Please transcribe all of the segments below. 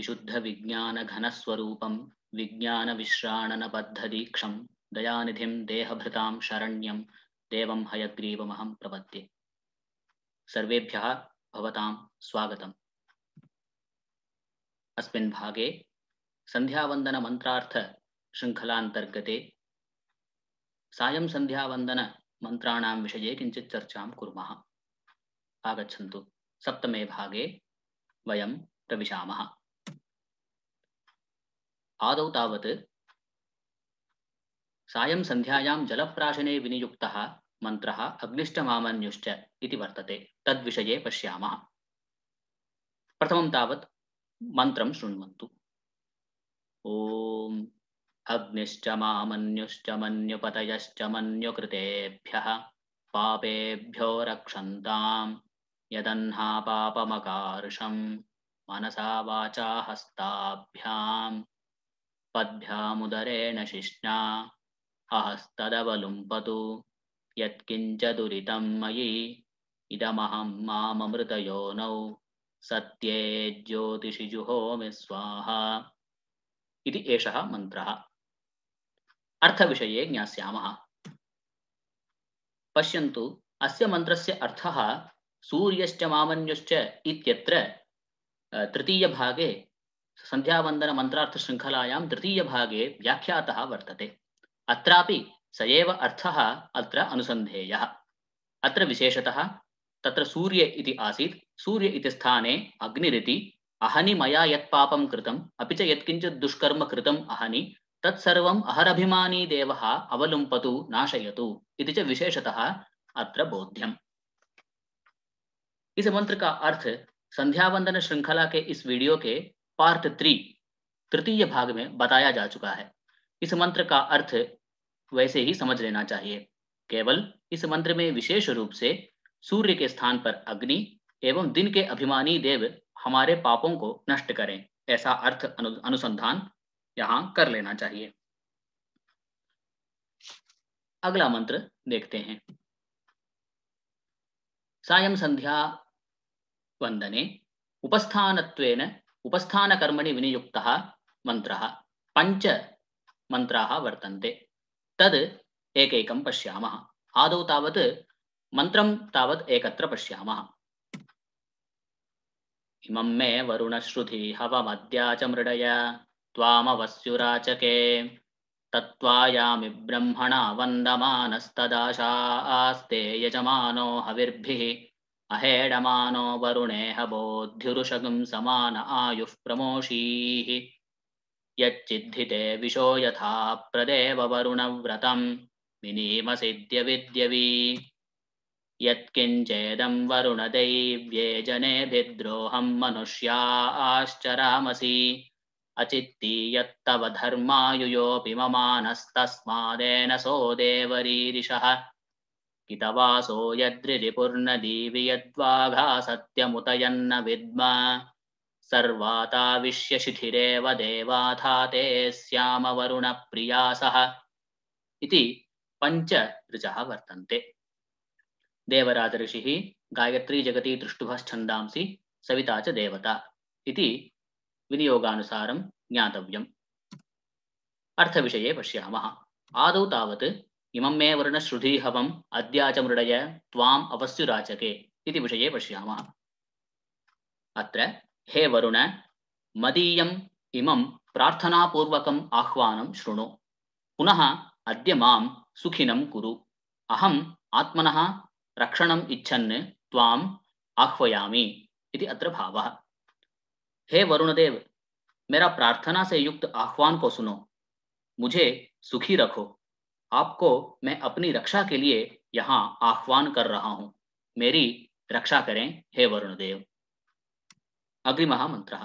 विशुद्ध विज्ञान विशुद्धविज्ञानघनस्वरूपं विज्ञानविश्राणनबद्धदीक्षं दयानिधिं देहभृता शरण्यम देव हयग्रीवमहं प्रपद्ये स्वागत अस्गे संध्यावंदन मंत्रार्थ श्रृंखलांतर्गते साय संध्यावंदन मंत्राण विषय किंचित चर्चा कूम आगछन सप्तमे भागे वयं प्रवशा आदौ तावत् सायं सन्ध्यायां जलप्राशने विनियुक्तः मन्त्रः अग्निष्टमामन्युश्च इति वर्तते तद्विषये पश्यामः प्रथमं तावत् मन्त्रं शृण्वन्तु ॐ अग्निश्च मामन्युश्च मन्युपतयश्च मन्युकृतेभ्यः पापेभ्यो रक्षन्तां यदह्नापापमकार्षं मनसा वाचा हस्ताभ्याम् पद्भ्यामुदरेण शिष्णा हहस्तदवलुम्पतु यत्किञ्च दुरितं मयि इदमहं योनौ सत्ये ज्योतिषि स्वाहा इति एषः मन्त्रः अर्थविषये ज्ञास्यामः पश्यन्तु अस्य मन्त्रस्य अर्थः सूर्यश्च मामन्युश्च इत्यत्र तृतीयभागे सन्ध्यावन्दनमन्त्रार्थशृङ्खलायां तृतीयभागे व्याख्यातः वर्तते अत्रापि स एव अर्थः अत्र अनुसन्धेयः अत्र विशेषतः तत्र सूर्य इति आसीत् सूर्य इति स्थाने अग्निरिति अहनि मया यत्पापं कृतम् अपि च यत्किञ्चित् दुष्कर्म कृतम् अहनि तत्सर्वम् अहरभिमानी देवः अवलुम्पतु नाशयतु इति च विशेषतः अत्र बोध्यम् इस मंत्र का अर्थ संध्यावंदन श्रृंखला के इस वीडियो के पार्ट थ्री तृतीय भाग में बताया जा चुका है इस मंत्र का अर्थ वैसे ही समझ लेना चाहिए केवल इस मंत्र में विशेष रूप से सूर्य के स्थान पर अग्नि एवं दिन के अभिमानी देव हमारे पापों को नष्ट करें ऐसा अर्थ अनु, अनुसंधान यहां कर लेना चाहिए अगला मंत्र देखते हैं सायं संध्या वंदने उपस्थानत्वेन उपस्थानकर्मणि विनियुक्तः मन्त्रः पञ्च मन्त्राः वर्तन्ते तद् एकैकं पश्यामः पशा तावत् मन्त्रं तावत् एकत्र इमं मे वरुणश्रुति हवमद्या च मृडय त्वामवस्युराचके तत्त्वायामि ब्रह्मणा वन्दमानस्तदाशास्ते यजमानो हविर्भिः अहेडमानो वरुणेह बोद्ध्युरुषगुं समान आयुः प्रमोषीः यच्चिद्धिते विशो यथा प्रदेववरुणव्रतं मिनीमसिद्यविद्यवी यत्किञ्चेदं वरुणदैव्ये जनेभिद्रोहं मनुष्या आश्चरामसि अचित्ति यत्तव धर्मायुयोऽपि ममानस्तस्मादेन सो देवरीरिषः हितवासो यद्रिपुर्नदीवि यद्वाघा सत्यमुतयन्न विद्म सर्वाताविश्य शिथिरेव देवाथाते स्यामवरुणप्रियासः इति पञ्च ऋचः वर्तन्ते देवराजऋषिः गायत्री जगति दृष्टुभश्छन्दांसि सविता च देवता इति विनियोगानुसारं ज्ञातव्यम् अर्थविषये पश्यामः आदौ तावत् इमं मे वर्णश्रुधीहवम् अद्याचमृडय त्वाम् अवस्युराचके इति विषये पश्यामः अत्र हे वरुण मदीय इमं प्रार्थनापूर्वकम् आह्वान शुणु पुनः अद्य मां सुखिनं कुरु अहम् आत्मनः रक्षणम् इच्छन् त्वाम् आह्वयामि अत्र भाव हे वरुणदेव मेरा प्रार्थना से युक्त आह्वान को सुनो मुझे सुखी रखो आपको मैं अपनी रक्षा के लिए यहाँ आह्वान कर रहा हूँ मेरी रक्षा करें हे देव अग्रिम मंत्र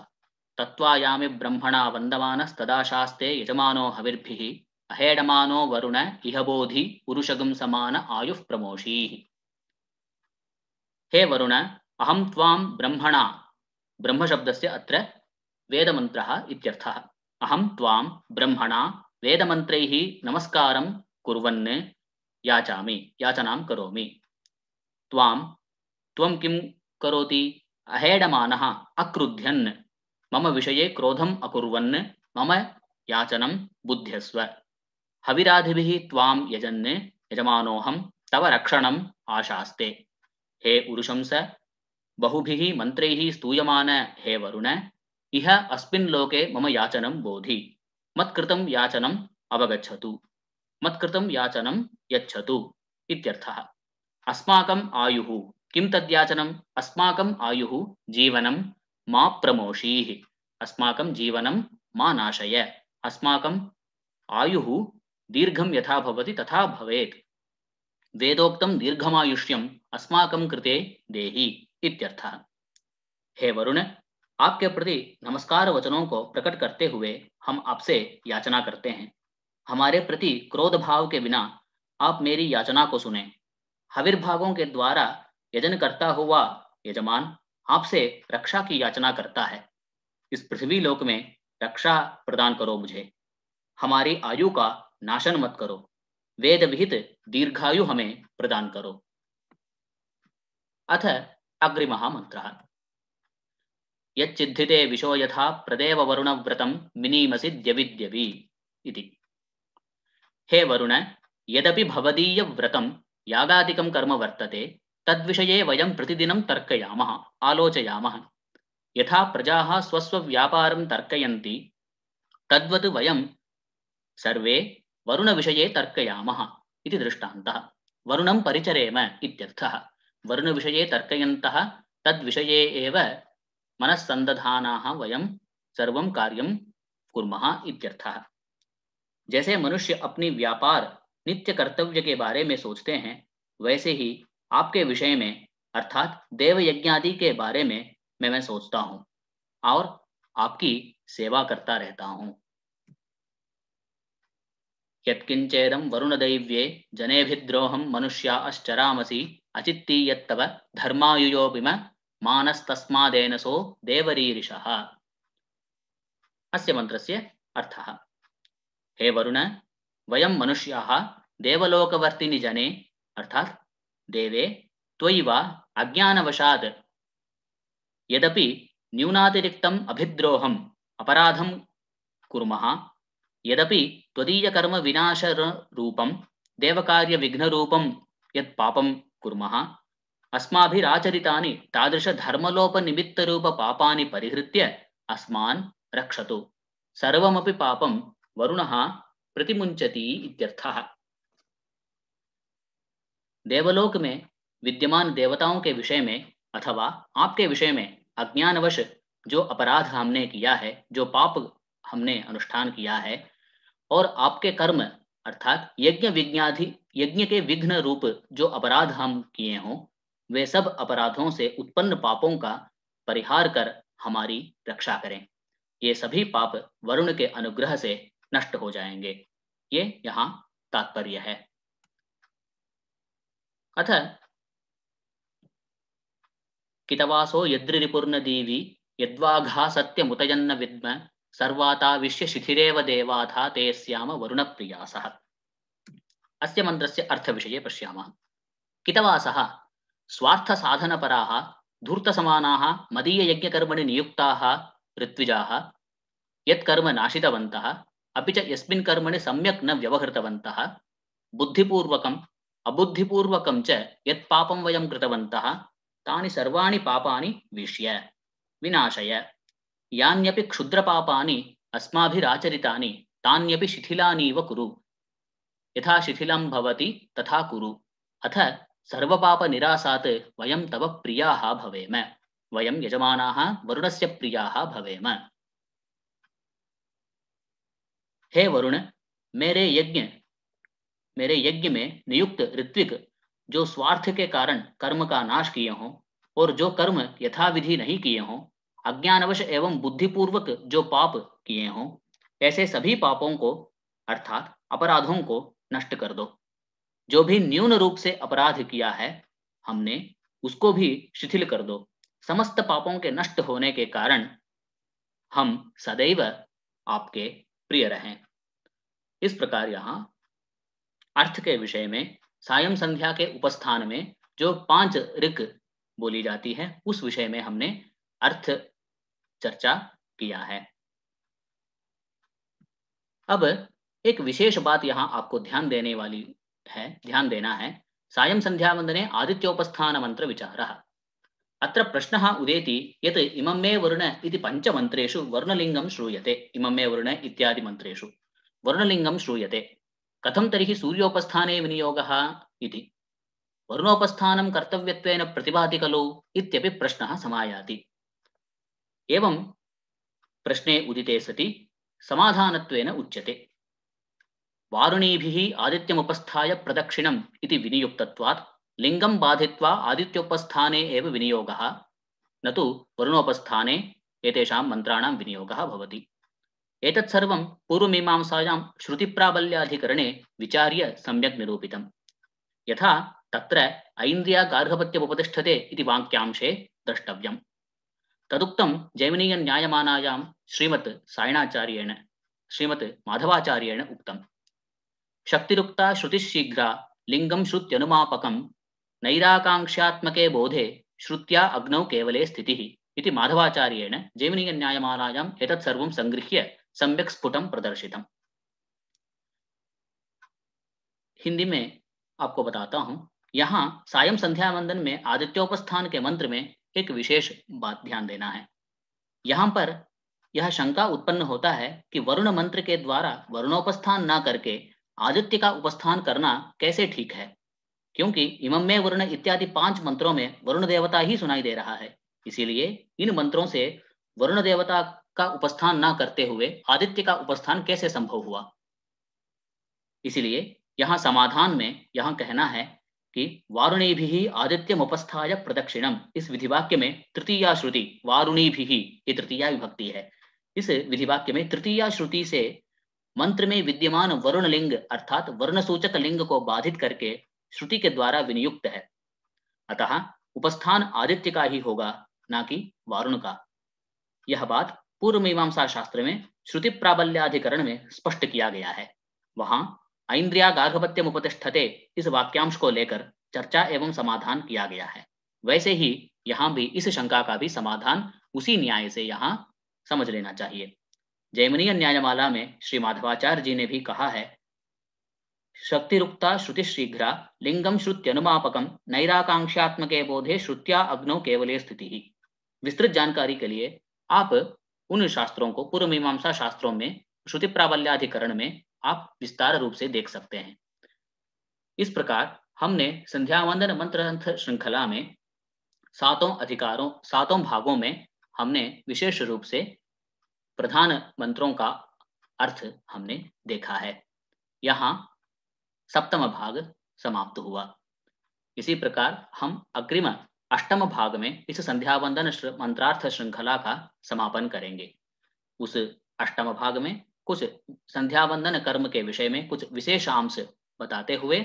तत्त्वायामि ब्रह्मणा वन्दमानस्तदा शास्ते यजमानो हविर्भि अहेडमानो वरुण इह बोधि समान आयु प्रमोषीः हे वरुण अहम त्वां ब्रह्मणा से अत्र वेद मंत्र अहम त्वां ब्रह्मणा वेदमंत्रे नमस्कार कुर्वन्ने याचामि याचनां करोमि त्वां किं करोति अहेडमानः अक्रुध्यन् मम विषये क्रोधम अकुर्वन् मम याचनम बुध्यस्व हविराधिभिः त्वां यजन यजमानोऽहं तव रक्षणम् आशास्ते हे उरुशंस बहुभिः मन्त्रैः स्तूयमान हे वरुण इह अस्मिन् लोके मम याचनं बोधि मत्कृतं याचनम अवगच्छतु मत्कृतं याचनं यच्छतु इत्यर्थः अस्माकम् आयुः किं तद्याचनम् अस्माकम् आयुः जीवनं मा प्रमोषीः अस्माकं जीवनं मा नाशय अस्माकम् आयुः दीर्घं यथा भवति तथा भवेत् वेदोक्तं दीर्घमायुष्यम् अस्माकं कृते देहि इत्यर्थः हे वरुण आपके प्रति नमस्कार वचनों को प्रकट करते हुए हम आपसे याचना करते हैं हमारे प्रति क्रोध भाव के बिना आप मेरी याचना को सुने हविर्भागों के द्वारा यजन करता हुआ यजमान आपसे रक्षा की याचना करता है इस पृथ्वी लोक में रक्षा प्रदान करो मुझे हमारी आयु का नाशन मत करो वेद विहित दीर्घायु हमें प्रदान करो अथ अग्रिम मंत्र यच्चिद्धिते विशो यथा प्रदेव व्रतम मिनीमसि द्यविद्यवि इति हे वरुण यदपि भवदीयव्रतं यागादिकं कर्म वर्तते तद्विषये वयं प्रतिदिनं तर्कयामः आलोचयामः यथा प्रजाः स्वस्वव्यापारं तर्कयन्ति तद्वत् वयं सर्वे वरुणविषये तर्कयामः इति दृष्टान्तः वरुणं परिचरेम इत्यर्थः वरुणविषये तर्कयन्तः तद्विषये एव मनस्सन्दधानाः वयं सर्वं कार्यं कुर्मः इत्यर्थः जैसे मनुष्य अपनी व्यापार नित्य कर्तव्य के बारे में सोचते हैं वैसे ही आपके विषय में अर्थात देव यज्ञ आदि के बारे में मैं मैं सोचता हूँ और आपकी सेवा करता रहता हूँ यत्किंचेदम वरुण दैव्ये जनेभिद्रोहम मनुष्या अश्चरामसी अचित्ती यत्तव धर्मायुयोपिम मानस्तस्मादेन सो देवरीरिषः अस्य मंत्रस्य अर्थः हे वरुण वयं मनुष्याः देवलोकवर्तिनि जने अर्थात् देवे त्वयिव अज्ञानवशात् यदपि न्यूनातिरिक्तम् अभिद्रोहम् अपराधं कुर्मः यदपि त्वदीयकर्मविनाशरूपं देवकार्यविघ्नरूपं यत् पापं कुर्मः अस्माभिराचरितानि तादृशधर्मलोपनिमित्तरूपपानि परिहृत्य अस्मान् रक्षतु सर्वमपि पापं वरुण प्रतिमुंचति इत्यर्थः देवलोक में विद्यमान देवताओं के विषय में अथवा आपके विषय में अज्ञानवश जो अपराध हमने किया है जो पाप हमने अनुष्ठान किया है और आपके कर्म अर्थात यज्ञ विज्ञाधि यज्ञ के विघ्न रूप जो अपराध हम किए हों वे सब अपराधों से उत्पन्न पापों का परिहार कर हमारी रक्षा करें ये सभी पाप वरुण के अनुग्रह से नष्ट हो जाएंगे ये यहाँ तात्पर्य है अथ कितवासो यद्रिपूर्ण देवी यद्वाघा मुतजन्न विद्म सर्वाता विश्य शिथिरेव देवाथा ते श्याम वरुण प्रियास अस्य मन्त्रस्य कितवास पश्यामः कितवासः स्वार्थसाधनपराः धूर्तसमानाः मदीययज्ञकर्मणि नियुक्ताः ऋत्विजाः यकर्म नाशितवन्तः अभी च कर्मण कर्मणि न व्यवहृतवन्तः बुद्धिपूर्वक अबुद्धिपूर्वक च यत् पापं वयं कृतवन्तः तानि सर्वाणि पापानि विष्य विनाशय यान्य क्षुद्रपा अस्माभिराचरितानि तान्यपि शिथिलानीव कुर यथा शिथिल तथा कुर अथ सर्वप निरासा वयम तव प्रिया भवेम वयं यजमानाः वरुणस्य प्रिया भवेम हे वरुण मेरे यज्ञ मेरे यज्ञ में नियुक्त ऋत्विक जो स्वार्थ के कारण कर्म का नाश किए हों और जो कर्म यथाविधि नहीं किए हों अज्ञानवश एवं बुद्धिपूर्वक जो पाप किए हों ऐसे सभी पापों को अर्थात अपराधों को नष्ट कर दो जो भी न्यून रूप से अपराध किया है हमने उसको भी शिथिल कर दो समस्त पापों के नष्ट होने के कारण हम सदैव आपके प्रिय रहें इस प्रकार यहाँ अर्थ के विषय में सायम संध्या के उपस्थान में जो पांच ऋक बोली जाती है उस विषय में हमने अर्थ चर्चा किया है अब एक विशेष बात यहाँ आपको ध्यान देने वाली है ध्यान देना है सायम संध्या वंदने आदित्योपस्थान मंत्र विचार ಅತ್ರ ಪ್ರಶ್ನ ಉದೇತಿ ಯತ್ ಇಮಮ್ಮೇ ವರುಣ ಇತಿ ಪಂಚಮಂತ್ರೇಷು ವರ್ಣಲಿಂಗಂ ಶ್ರೂಯತೆ ಇಮಮ್ಮೇ ವರುಣ ಇತ್ಯಾದಿ ಮಂತ್ರೇಷು ವರ್ಣಲಿಂಗಂ ಶ್ರೂಯತೆ ಕಥಂ ತರ್ಹಿ ಸೂರ್ಯೋಪಸ್ಥಾನೇ ವಿನಿಯೋಗ ಇತಿ ವರ್ಣೋಪಸ್ಥಾನಂ ಕರ್ತವ್ಯತ್ವೇನ ಪ್ರತಿಭಾತಿ ಖಲು ಇತ್ಯಪಿ ಪ್ರಶ್ನ ಸಮಾಯಾತಿ ಏವಂ ಪ್ರಶ್ನೆ ಉದಿತೆ ಸತಿ ಸಮಾಧಾನತ್ವೇನ ಉಚ್ಯತೆ ವಾರುಣೀಭಿ ಆದಿತ್ಯಮುಪಸ್ಥಾಯ ಪ್ರದಕ್ಷಿಣಂ ಇತಿ ವಿನಿಯುಕ್ತತ್ವಾತ್ लिङ्गं बाधित्वा आदित्योपस्थाने एव विनियोगः न तु वरुणोपस्थाने एतेषां मन्त्राणां विनियोगः भवति एतत् सर्वं पूर्वमीमांसायां श्रुतिप्राबल्याधिकरणे विचार्य सम्यक् निरूपितं यथा तत्र ऐन्द्रिया ऐन्द्रियागार्भपत्यमुपतिष्ठते इति वाङ्क्यांशे द्रष्टव्यं तदुक्तं जैमिनीयज्ञायमानायां श्रीमत् सायणाचार्येण श्रीमत् माधवाचार्येण उक्तं शक्तिरुक्ता श्रुतिशीघ्रा लिङ्गं श्रुत्यनुमापकं नैराकांक्षात्मक बोधे श्रुत्या अग्नौ केवले स्थिति इति माधवाचार्येण जैमिनीयन्यायमालायाम् एतत् सर्वं संगृह्य सम्यक् स्फुटं प्रदर्शितम् हिंदी में आपको बताता हूँ यहाँ सायं संध्या वंदन में आदित्योपस्थान के मंत्र में एक विशेष बात ध्यान देना है यहाँ पर यह शंका उत्पन्न होता है कि वरुण मंत्र के द्वारा वरुणोपस्थान ना करके आदित्य का उपस्थान करना कैसे ठीक है क्योंकि इमम में वरुण इत्यादि पांच मंत्रों में वरुण देवता ही सुनाई दे रहा है इसीलिए इन मंत्रों से वरुण देवता का उपस्थान ना करते हुए आदित्य का उपस्थान कैसे संभव हुआ इसलिए यहां समाधान में यहां कहना है कि वारुणी भी आदित्य उपस्थाय प्रदक्षिणम इस विधिवाक्य में तृतीया श्रुति वारुणी भी ये तृतीया विभक्ति है इस विधिवाक्य में तृतीया श्रुति से मंत्र में विद्यमान वरुण लिंग अर्थात वर्ण सूचक लिंग को बाधित करके श्रुति के द्वारा विनियुक्त है अतः उपस्थान आदित्य का ही होगा ना कि वारुण का यह बात पूर्व मीमांसा शास्त्र में श्रुति प्राबल्याधिकरण में स्पष्ट किया गया है वहां ऐन्द्रिया गार्भपत्यम उपतिष्ठते इस वाक्यांश को लेकर चर्चा एवं समाधान किया गया है वैसे ही यहाँ भी इस शंका का भी समाधान उसी न्याय से यहाँ समझ लेना चाहिए जैमनीय न्यायमाला में श्री माधवाचार्य जी ने भी कहा है शक्तिरुक्ता श्रुतिशीघ्रा लिंगम श्रुत्यनुमापकम नैराकांक्षात्मक बोधे श्रुत्या अग्नौ केवले स्थिति ही विस्तृत जानकारी के लिए आप उन शास्त्रों को पूर्व मीमांसा शास्त्रों में श्रुति प्राबल्याधिकरण में आप विस्तार रूप से देख सकते हैं इस प्रकार हमने संध्या वंदन मंत्र श्रृंखला में सातों अधिकारों सातों भागों में हमने विशेष रूप से प्रधान मंत्रों का अर्थ हमने देखा है यहाँ सप्तम भाग समाप्त हुआ इसी प्रकार हम अग्रिम अष्टम भाग में इस संध्या वंदन मंत्रार्थ श्रृंखला का समापन करेंगे उस अष्टम भाग में कुछ संध्या वंदन कर्म के विषय में कुछ विशेषांश बताते हुए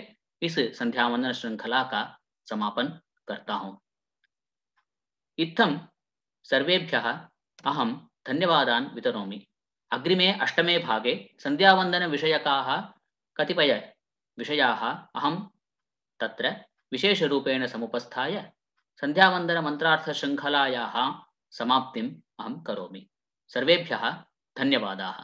इस संध्या वंदन श्रृंखला का समापन करता हूं इतम सर्वेभ्य अहम धन्यवाद वितरोमी अग्रिमे अष्टमे भागे संध्या वंदन विषय कतिपय विषयाः अहं तत्र विशेषरूपेण समुपस्थाय सन्ध्यावन्दनमन्त्रार्थशृङ्खलायाः समाप्तिम् अहम करोमि सर्वेभ्यः धन्यवादाः